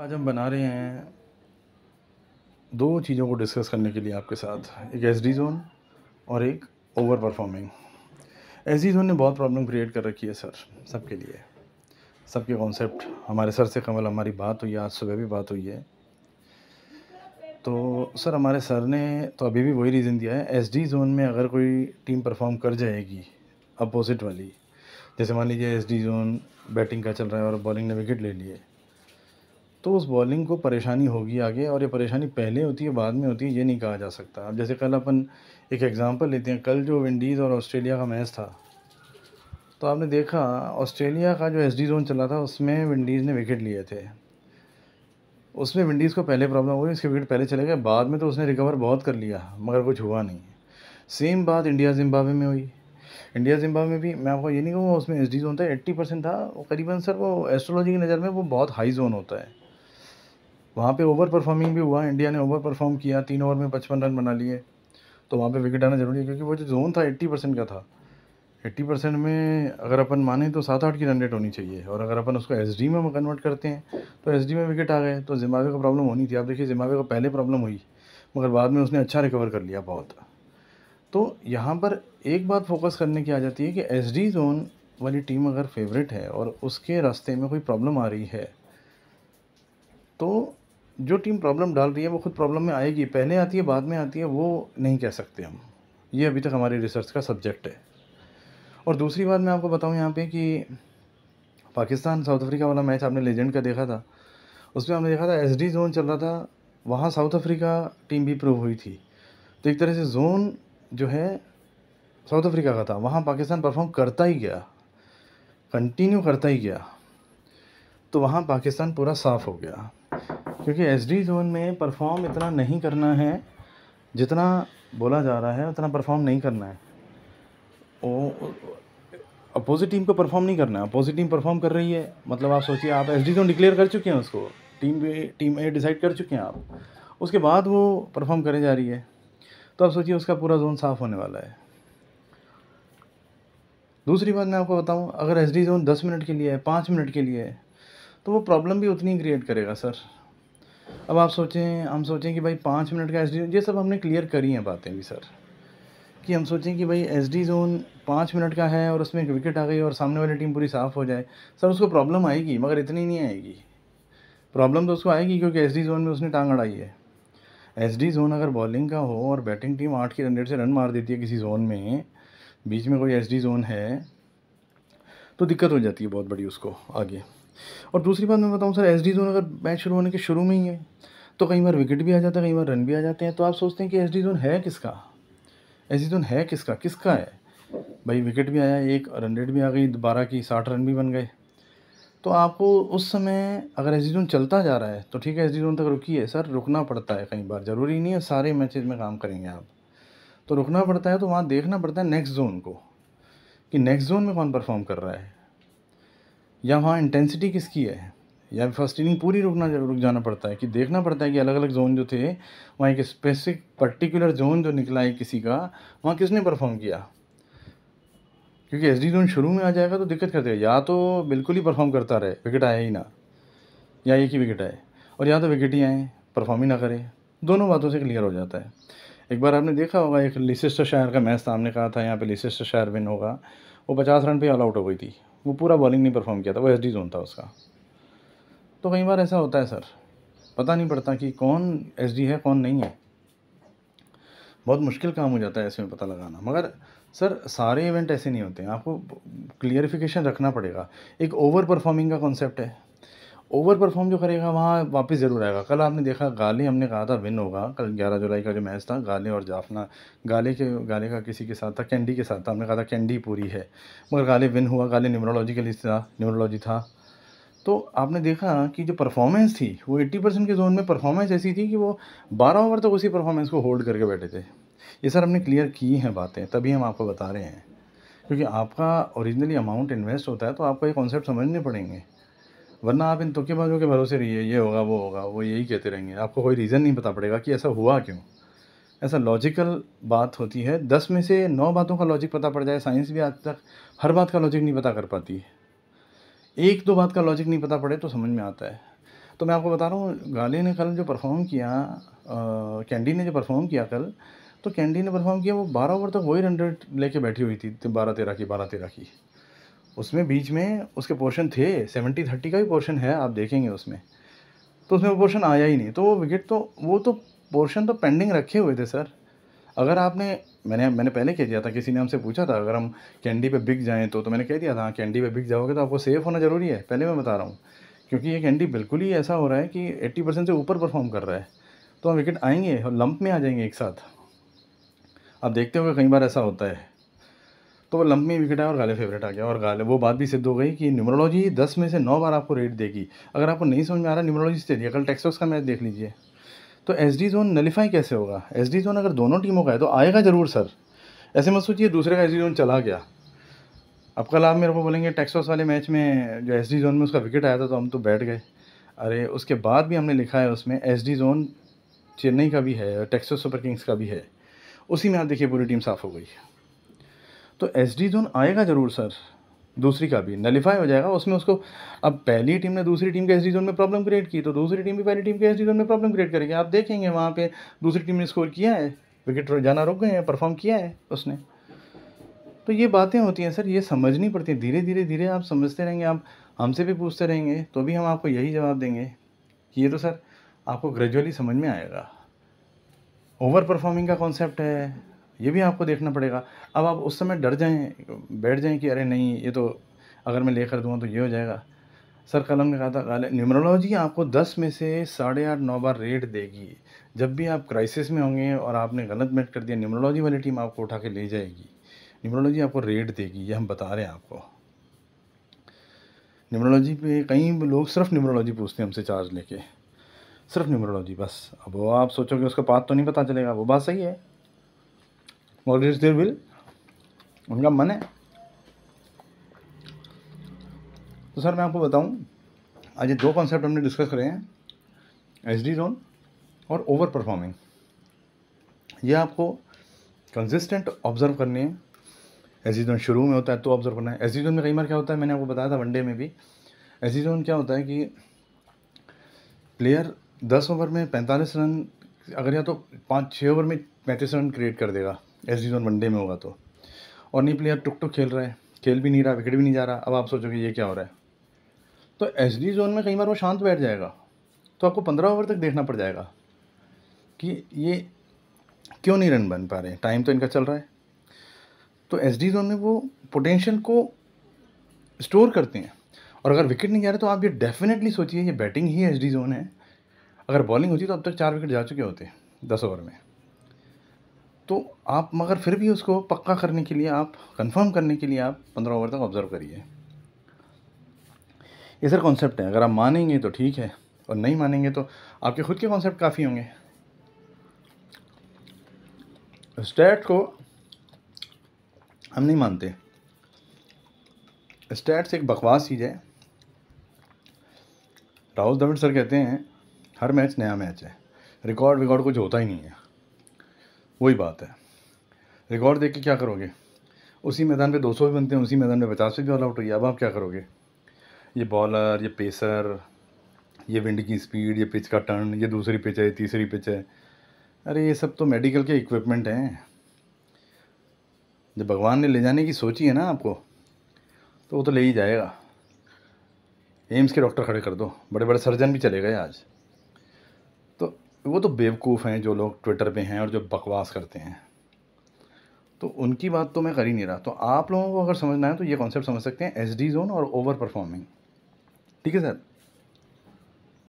आज हम बना रहे हैं दो चीज़ों को डिस्कस करने के लिए आपके साथ एक एस डी जोन और एक over performing S D zone ने बहुत प्रॉब्लम क्रिएट कर रखी है सर सबके लिए सबके कॉन्सेप्ट हमारे सर से कमल हमारी बात हुई है आज सुबह भी बात हुई है तो सर हमारे सर ने तो अभी भी वही रीज़न दिया है एस डी जोन में अगर कोई टीम परफॉर्म कर जाएगी अपोजिट वाली जैसे मान लीजिए एस डी जोन बैटिंग का चल रहा है और बॉलिंग ने विकेट ले लिए तो उस बॉलिंग को परेशानी होगी आगे और ये परेशानी पहले होती है बाद में होती है ये नहीं कहा जा सकता अब जैसे कल अपन एक एग्ज़ाम्पल लेते हैं कल जो विंडीज़ और ऑस्ट्रेलिया का मैच था तो आपने देखा ऑस्ट्रेलिया का जो एस जोन चला था उसमें विंडीज़ ने विकेट लिए थे उसमें विंडीज़ को पहले प्रॉब्लम हुई उसके विकेट पहले चले गए बाद में तो उसने रिकवर बहुत कर लिया मगर कुछ हुआ नहीं सेम बात इंडिया जिम्बाब्वे में हुई इंडिया जिम्बाब्वे में भी मैं आपको ये नहीं कहूँगा उसमें एस जोन था एट्टी परसेंट था करीबन सर वो एस्ट्रोलॉजी की नज़र में वो बहुत हाई जोन होता है वहाँ पे ओवर परफॉर्मिंग भी हुआ इंडिया ने ओवर परफॉर्म किया तीन ओवर में पचपन रन बना लिए तो वहाँ पे विकेट आना जरूरी है क्योंकि वो जो जोन था एट्टी परसेंट का था एट्टी परसेंट में अगर अपन माने तो सात आठ की रन रेट होनी चाहिए और अगर अपन उसको एस में कन्वर्ट करते हैं तो एस में विकेट आ गए तो जिम्बावे को प्रॉब्लम होनी थी आप देखिए जिम्बावे को पहले प्रॉब्लम हुई मगर बाद में उसने अच्छा रिकवर कर लिया बहुत तो यहाँ पर एक बात फोकस करने की आ जाती है कि एस जोन वाली टीम अगर फेवरेट है और उसके रास्ते में कोई प्रॉब्लम आ रही है तो जो टीम प्रॉब्लम डाल रही है वो खुद प्रॉब्लम में आएगी पहले आती है बाद में आती है वो नहीं कह सकते हम ये अभी तक हमारी रिसर्च का सब्जेक्ट है और दूसरी बात मैं आपको बताऊँ यहाँ पे कि पाकिस्तान साउथ अफ्रीका वाला मैच आपने लेजेंड का देखा था उसमें हमने देखा था एस डी जोन चल रहा था वहाँ साउथ अफ्रीका टीम भी प्रूव हुई थी तो एक तरह से जोन जो है साउथ अफ्रीका का था वहाँ पाकिस्तान परफॉर्म करता ही गया कंटिन्यू करता ही गया तो वहाँ पाकिस्तान पूरा साफ़ हो गया क्योंकि एस डी जोन में परफॉर्म इतना नहीं करना है जितना बोला जा रहा है उतना परफॉर्म नहीं करना है वो अपोजिट टीम को परफॉर्म नहीं करना है अपोजिट टीम परफॉर्म कर रही है मतलब आप सोचिए आप एस डी जोन डिक्लेयर कर चुके हैं उसको टीम भी टीम ए डिसाइड कर चुके हैं आप उसके बाद वो परफॉर्म करे जा रही है तो आप सोचिए उसका पूरा जोन साफ़ होने वाला है दूसरी बात मैं आपको बताऊं अगर एस डी जोन दस मिनट के लिए है पाँच मिनट के लिए है तो वो प्रॉब्लम भी उतनी क्रिएट करेगा सर अब आप सोचें हम सोचें कि भाई पाँच मिनट का एस डी ये सब हमने क्लियर करी हैं बातें भी सर कि हम सोचें कि भाई एस डी जोन पाँच मिनट का है और उसमें एक विकेट आ गई और सामने वाली टीम पूरी साफ़ हो जाए सर उसको प्रॉब्लम आएगी मगर इतनी नहीं आएगी प्रॉब्लम तो उसको आएगी क्योंकि एस डी जोन में उसने टांग अड़ाई है एस डी जोन अगर बॉलिंग का हो और बैटिंग टीम आठ के रन से रन मार देती है किसी जोन में बीच में कोई एस डी जोन है तो दिक्कत हो जाती है बहुत बड़ी उसको आगे और दूसरी बात मैं बताऊँ सर एस डी जोन अगर मैच शुरू होने के शुरू में ही है तो कई बार विकेट भी आ जाता है कई बार रन भी आ जाते हैं तो आप सोचते हैं कि एस डी जोन है किसका एस डी जोन है किसका किसका है भाई विकेट भी आया एक रन रेट भी आ गई बारह की साठ रन भी बन गए तो आपको उस समय अगर एस जोन चलता जा रहा है तो ठीक है एस जोन तक रुकी है सर रुकना पड़ता है कई बार ज़रूरी नहीं है सारे मैचेज में काम करेंगे आप तो रुकना पड़ता है तो वहाँ देखना पड़ता है नेक्स्ट जोन को कि नेक्स्ट जोन में कौन परफॉर्म कर रहा है या वहाँ इंटेंसिटी किसकी है या फर्स्ट इनिंग पूरी रुकना रुक जाना पड़ता है कि देखना पड़ता है कि अलग अलग जोन जो थे वहाँ एक स्पेसिफिक पर्टिकुलर जोन जो निकला है किसी का वहाँ किसने परफॉर्म किया क्योंकि एस जोन शुरू में आ जाएगा तो दिक्कत कर देगा या तो बिल्कुल ही परफॉर्म करता रहे विकेट आया ही ना या एक ही विकेट आए और या तो विकेट ही आए परफॉर्म ही ना करे दोनों बातों से क्लियर हो जाता है एक बार आपने देखा होगा एक लिसेस्टर शहर का मैच था हमने कहा था यहाँ पे लिसेस्टर शहर विन होगा वो पचास रन पे ऑल आउट हो गई थी वो पूरा बॉलिंग नहीं परफॉर्म किया था वो एस डी जोन था उसका तो कई बार ऐसा होता है सर पता नहीं पड़ता कि कौन एस डी है कौन नहीं है बहुत मुश्किल काम हो जाता है ऐसे में पता लगाना मगर सर सारे इवेंट ऐसे नहीं होते हैं आपको क्लियरिफिकेशन रखना पड़ेगा एक ओवर परफॉर्मिंग का कॉन्सेप्ट है ओवर परफॉर्म जो करेगा वहाँ वापस ज़रूर आएगा कल आपने देखा गाले हमने कहा था विन होगा कल ग्यारह जुलाई का जो मैच था गाले और जाफना गाले के गाले का किसी के साथ था कैंडी के साथ था हमने कहा था कैंडी पूरी है मगर गाले विन हुआ गाले लिए था न्यूमरोलॉजी था तो आपने देखा कि जो परफॉर्मेंस थी वो एट्टी परसेंट के जोन में परफॉर्मेंस ऐसी थी कि वो बारह ओवर तक तो उसी परफॉर्मेंस को होल्ड करके बैठे थे ये सर हमने क्लियर की हैं बातें तभी हम आपको बता रहे हैं क्योंकि आपका ओरिजिनली अमाउंट इन्वेस्ट होता है तो आपको ये कॉन्सेप्ट समझने पड़ेंगे वरना आप इन बाजों के भरोसे रहिए ये होगा वो होगा वो यही कहते रहेंगे आपको कोई रीज़न नहीं पता पड़ेगा कि ऐसा हुआ क्यों ऐसा लॉजिकल बात होती है दस में से नौ बातों का लॉजिक पता पड़ जाए साइंस भी आज तक हर बात का लॉजिक नहीं पता कर पाती है एक दो बात का लॉजिक नहीं पता पड़े तो समझ में आता है तो मैं आपको बता रहा हूँ गाले ने कल जो परफॉर्म किया कैंडी ने जो परफॉर्म किया कल तो कैंडी ने परफॉर्म किया वो बारह ओवर तक वही रन रेट लेके बैठी हुई थी बारह तेरह की बारह तेरह की उसमें बीच में उसके पोर्शन थे सेवेंटी थर्टी का भी पोर्शन है आप देखेंगे उसमें तो उसमें वो पोर्शन आया ही नहीं तो वो विकेट तो वो तो पोर्शन तो पेंडिंग रखे हुए थे सर अगर आपने मैंने मैंने पहले कह दिया था किसी ने हमसे पूछा था अगर हम कैंडी पे बिक जाएँ तो तो मैंने कह दिया था हाँ कैंडी पे बिक जाओगे तो आपको सेफ़ होना ज़रूरी है पहले मैं बता रहा हूँ क्योंकि ये कैंडी बिल्कुल ही ऐसा हो रहा है कि एट्टी परसेंट से ऊपर परफॉर्म कर रहा है तो हम विकेट आएंगे और लंप में आ जाएंगे एक साथ आप देखते होंगे कई बार ऐसा होता है तो वो लंबी विकेट आया और गाले फेवरेट आ गया और गाले वो बात भी सिद्ध हो गई कि न्यूमरोलॉजी दस में से नौ बार आपको रेट देगी अगर आपको नहीं समझ में आ रहा न्यूमरोलॉजी से दिया कल टेक्सोस का मैच देख लीजिए तो एस डी जोन नलीफाई कैसे होगा एस डी जोन अगर दोनों टीमों का है तो आएगा ज़रूर सर ऐसे मत सोचिए दूसरे का एस डी जोन चला गया अब कल आप मेरे को बोलेंगे टेक्सोस वाले मैच में जो एस डी जोन में उसका विकेट आया था तो हम तो बैठ गए अरे उसके बाद भी हमने लिखा है उसमें एस डी जोन चेन्नई का भी है टेक्सोस सुपर किंग्स का भी है उसी में आप देखिए पूरी टीम साफ़ हो गई तो एस डी जोन आएगा ज़रूर सर दूसरी का भी नलीफाई हो जाएगा उसमें उसको अब पहली टीम ने दूसरी टीम के एस डी जोन में प्रॉब्लम क्रिएट की तो दूसरी टीम भी पहली टीम के एस डी जोन में प्रॉब्लम क्रिएट करेगी आप देखेंगे वहाँ पे दूसरी टीम ने स्कोर किया है विकेट जाना रुक गए हैं परफॉर्म किया है उसने तो ये बातें होती हैं सर ये समझनी पड़ती हैं धीरे धीरे धीरे आप समझते रहेंगे आप हमसे भी पूछते रहेंगे तो भी हम आपको यही जवाब देंगे कि ये तो सर आपको ग्रेजुअली समझ में आएगा ओवर परफॉर्मिंग का कॉन्सेप्ट है ये भी आपको देखना पड़ेगा अब आप उस समय डर जाएँ बैठ जाएँ कि अरे नहीं ये तो अगर मैं लेकर दूँगा तो ये हो जाएगा सर कलम ने कहा था न्यूमरोलॉजी आपको दस में से साढ़े आठ नौ बार रेट देगी जब भी आप क्राइसिस में होंगे और आपने गलत मेट कर दिया न्यूमरोलॉजी वाली टीम आपको उठा के ले जाएगी न्यूमरोलॉजी आपको रेट देगी ये हम बता रहे हैं आपको न्यूमरोलॉजी पे कई लोग सिर्फ न्यूमरोलॉजी पूछते हैं हमसे चार्ज लेके सिर्फ न्यूमरोलॉजी बस अब वो आप सोचोगे उसका पात तो नहीं पता चलेगा वो बात सही है और इज देर विल उनका मन है तो सर मैं आपको बताऊं आज ये दो कॉन्सेप्ट हमने डिस्कस करे हैं एच डी जोन और ओवर परफॉर्मिंग ये आपको कंसिस्टेंट ऑब्जर्व करनी है एच डी जोन शुरू में होता है तो ऑब्जर्व करना है एच डी जोन में कई बार क्या होता है मैंने आपको बताया था वनडे में भी एच डी जोन क्या होता है कि प्लेयर दस ओवर में पैंतालीस रन अगर या तो पाँच छः ओवर में पैंतीस रन क्रिएट कर देगा डी जोन वनडे में होगा तो और नहीं प्लेयर टुक टुक खेल रहा है खेल भी नहीं रहा विकेट भी नहीं जा रहा अब आप सोचोगे ये क्या हो रहा है तो एस डी जोन में कई बार वो शांत बैठ जाएगा तो आपको पंद्रह ओवर तक देखना पड़ जाएगा कि ये क्यों नहीं रन बन पा रहे टाइम तो इनका चल रहा है तो एस डी जोन में वो पोटेंशियल को स्टोर करते हैं और अगर विकेट नहीं जा रहे तो आप ये डेफिनेटली सोचिए ये बैटिंग ही एच डी जोन है अगर बॉलिंग होती तो अब तक चार विकेट जा चुके होते दस ओवर में तो आप मगर फिर भी उसको पक्का करने के लिए आप कंफर्म करने के लिए आप पंद्रह ओवर तक ऑब्ज़र्व करिए ये सर कॉन्सेप्ट है अगर आप मानेंगे तो ठीक है और नहीं मानेंगे तो आपके खुद के कॉन्सेप्ट काफ़ी होंगे स्टैट को हम नहीं मानते स्टैट्स एक बकवास चीज़ है राहुल द्रविड़ सर कहते हैं हर मैच नया मैच है रिकॉर्ड विकॉर्ड कुछ होता ही नहीं है वही बात है रिकॉर्ड देख के क्या करोगे उसी मैदान पे 200 भी बनते हैं उसी मैदान पे पचास भी ऑल आउट हो गया अब आप क्या करोगे ये बॉलर ये पेसर ये विंड की स्पीड ये पिच का टर्न ये दूसरी पिच है तीसरी पिच है अरे ये सब तो मेडिकल के इक्विपमेंट हैं जब भगवान ने ले जाने की सोची है ना आपको तो वो तो ले ही जाएगा एम्स के डॉक्टर खड़े कर दो बड़े बड़े सर्जन भी चले गए आज वो तो बेवकूफ़ हैं जो लोग ट्विटर पे हैं और जो बकवास करते हैं तो उनकी बात तो मैं कर ही नहीं रहा तो आप लोगों को अगर समझना है तो ये कॉन्सेप्ट समझ सकते हैं एच डी जोन और ओवर परफॉर्मिंग ठीक है सर